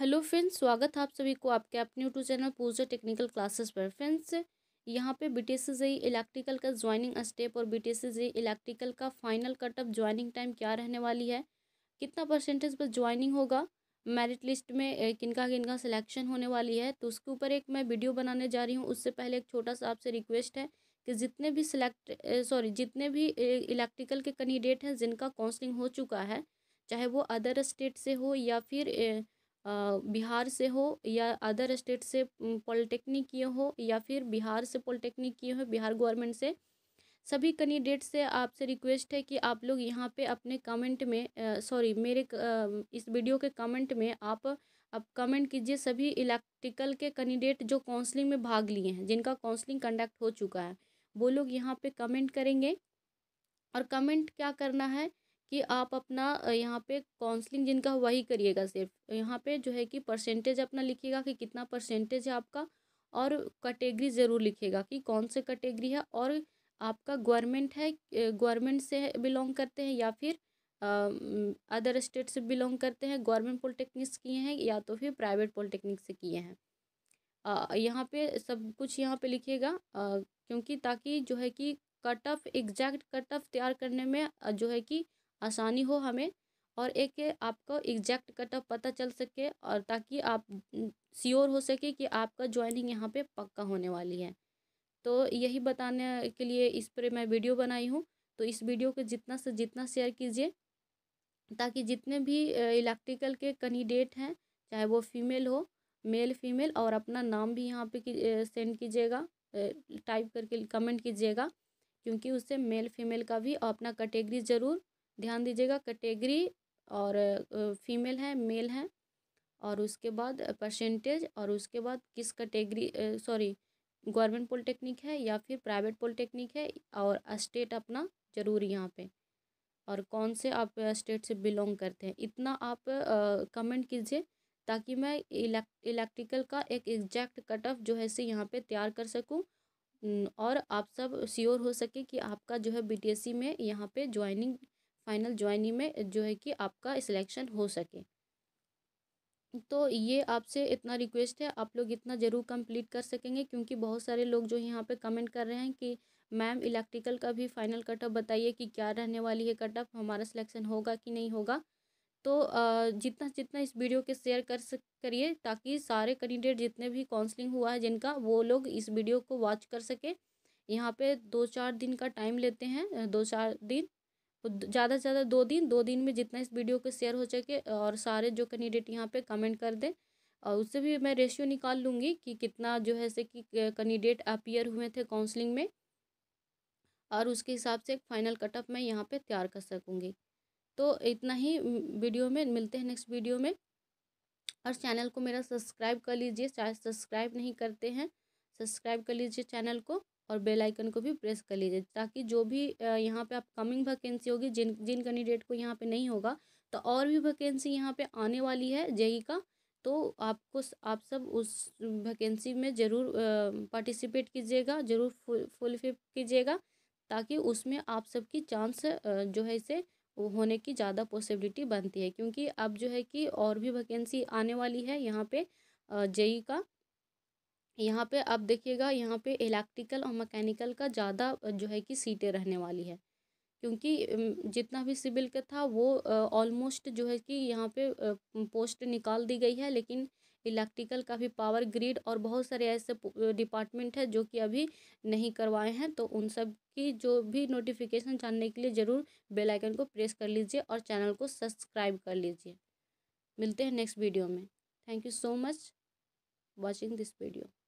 hello friends स्वागत है आप सभी को आपके अपने YouTube channel Pooja technical classes पर फ्रेंड्स यहाँ पे बी टी इलेक्ट्रिकल का ज्वाइनिंग स्टेप और बी टी इलेक्ट्रिकल का फाइनल कटअप ज्वाइनिंग टाइम क्या रहने वाली है कितना परसेंटेज पर ज्वाइनिंग होगा मेरिट लिस्ट में किनका किनका सिलेक्शन होने वाली है तो उसके ऊपर एक मैं वीडियो बनाने जा रही हूँ उससे पहले एक छोटा सा आपसे रिक्वेस्ट है कि जितने भी सिलेक्ट सॉरी जितने भी इलेक्ट्रिकल के कैंडिडेट हैं जिनका काउंसलिंग हो चुका है चाहे वो अदर स्टेट से हो या फिर ए, बिहार से हो या अदर स्टेट से पॉलिटेक्निक किए हो या फिर बिहार से पॉलिटेक्निक किए हो बिहार गवर्नमेंट से सभी कैंडिडेट से आपसे रिक्वेस्ट है कि आप लोग यहाँ पे अपने कमेंट में सॉरी मेरे आ, इस वीडियो के कमेंट में आप अब कमेंट कीजिए सभी इलेक्ट्रिकल के कैंडिडेट जो काउंसलिंग में भाग लिए हैं जिनका काउंसलिंग कंडक्ट हो चुका है वो लोग यहाँ पे कमेंट करेंगे और कमेंट क्या करना है कि आप अपना यहाँ पे काउंसलिंग जिनका वही करिएगा सिर्फ यहाँ पे जो है कि परसेंटेज अपना लिखिएगा कि कितना परसेंटेज है आपका और कैटेगरी ज़रूर लिखिएगा कि कौन से कैटेगरी है और आपका गवर्नमेंट है गवर्नमेंट से बिलोंग करते हैं या फिर अदर स्टेट से बिलोंग करते हैं गवर्नमेंट पॉलिटेक्निक्स किए हैं या तो फिर प्राइवेट पॉलिटेक्निक से किए हैं यहाँ पे सब कुछ यहाँ पे लिखिएगा क्योंकि ताकि जो है कि cut off exact cut off तैयार करने में जो है कि आसानी हो हमें और एक आपको एग्जैक्ट कटअप पता चल सके और ताकि आप श्योर हो सके कि आपका ज्वाइनिंग यहाँ पे पक्का होने वाली है तो यही बताने के लिए इस पर मैं वीडियो बनाई हूँ तो इस वीडियो को जितना से जितना शेयर कीजिए ताकि जितने भी इलेक्ट्रिकल के कैंडिडेट हैं चाहे वो फीमेल हो मेल फीमेल और अपना नाम भी यहाँ पे की, सेंड कीजिएगा टाइप करके कमेंट कीजिएगा क्योंकि उससे मेल फीमेल का भी और अपना कैटेगरी ज़रूर ध्यान दीजिएगा कैटेगरी और फीमेल है मेल है और उसके बाद परसेंटेज और उसके बाद किस कैटेगरी सॉरी गवर्नमेंट पॉलिटेक्निक है या फिर प्राइवेट पॉलिटेक्निक है और स्टेट अपना ज़रूर यहाँ पे और कौन से आप स्टेट से बिलोंग करते हैं इतना आप कमेंट कीजिए ताकि मैं इलेक्ट्रिकल का एक एग्जैक्ट कट ऑफ जो है से यहाँ पे तैयार कर सकूँ और आप सब श्योर हो सके कि आपका जो है बीटीएससी में यहाँ पे ज्वाइनिंग फाइनल ज्वाइनिंग में जो है कि आपका सिलेक्शन हो सके तो ये आपसे इतना रिक्वेस्ट है आप लोग इतना ज़रूर कंप्लीट कर सकेंगे क्योंकि बहुत सारे लोग जो यहाँ पे कमेंट कर रहे हैं कि मैम इलेक्ट्रिकल का भी फाइनल कटअप बताइए कि क्या रहने वाली है कटअप हमारा सिलेक्शन होगा कि नहीं होगा तो जितना जितना इस वीडियो के शेयर कर सक करिए ताकि सारे कैंडिडेट जितने भी काउंसलिंग हुआ है जिनका वो लोग इस वीडियो को वॉच कर सकें यहाँ पे दो चार दिन का टाइम लेते हैं दो चार दिन तो ज़्यादा से ज़्यादा दो दिन दो दिन में जितना इस वीडियो को शेयर हो सके और सारे जो कैंडिडेट यहाँ पे कमेंट कर दें और उससे भी मैं रेशियो निकाल लूँगी कि कितना जो है से कि कैंडिडेट अपियर हुए थे काउंसलिंग में और उसके हिसाब से एक फाइनल कटअप मैं यहाँ पर तैयार कर सकूँगी तो इतना ही वीडियो में मिलते हैं नेक्स्ट वीडियो में और चैनल को मेरा सब्सक्राइब कर लीजिए चाहे सब्सक्राइब नहीं करते हैं सब्सक्राइब कर लीजिए चैनल को और बेल आइकन को भी प्रेस कर लीजिए ताकि जो भी यहाँ पे अपकमिंग वैकेंसी होगी जिन जिन कैंडिडेट को यहाँ पे नहीं होगा तो और भी वैकेंसी यहाँ पे आने वाली है जेई का तो आपको आप सब उस वैकेंसी में ज़रूर पार्टिसिपेट कीजिएगा ज़रूर फुल फुलफिल कीजिएगा ताकि उसमें आप सबकी चांस जो है इसे होने की ज़्यादा पॉसिबिलिटी बनती है क्योंकि अब जो है कि और भी वैकेंसी आने वाली है यहाँ पे जेई का यहाँ पे आप देखिएगा यहाँ पे इलेक्ट्रिकल और मैकेनिकल का ज़्यादा जो है कि सीटें रहने वाली है क्योंकि जितना भी सिविल का था वो ऑलमोस्ट जो है कि यहाँ पे पोस्ट निकाल दी गई है लेकिन इलेक्ट्रिकल का भी पावर ग्रिड और बहुत सारे ऐसे डिपार्टमेंट है जो कि अभी नहीं करवाए हैं तो उन सब की जो भी नोटिफिकेशन जानने के लिए ज़रूर बेलाइकन को प्रेस कर लीजिए और चैनल को सब्सक्राइब कर लीजिए मिलते हैं नेक्स्ट वीडियो में thank you so much watching this video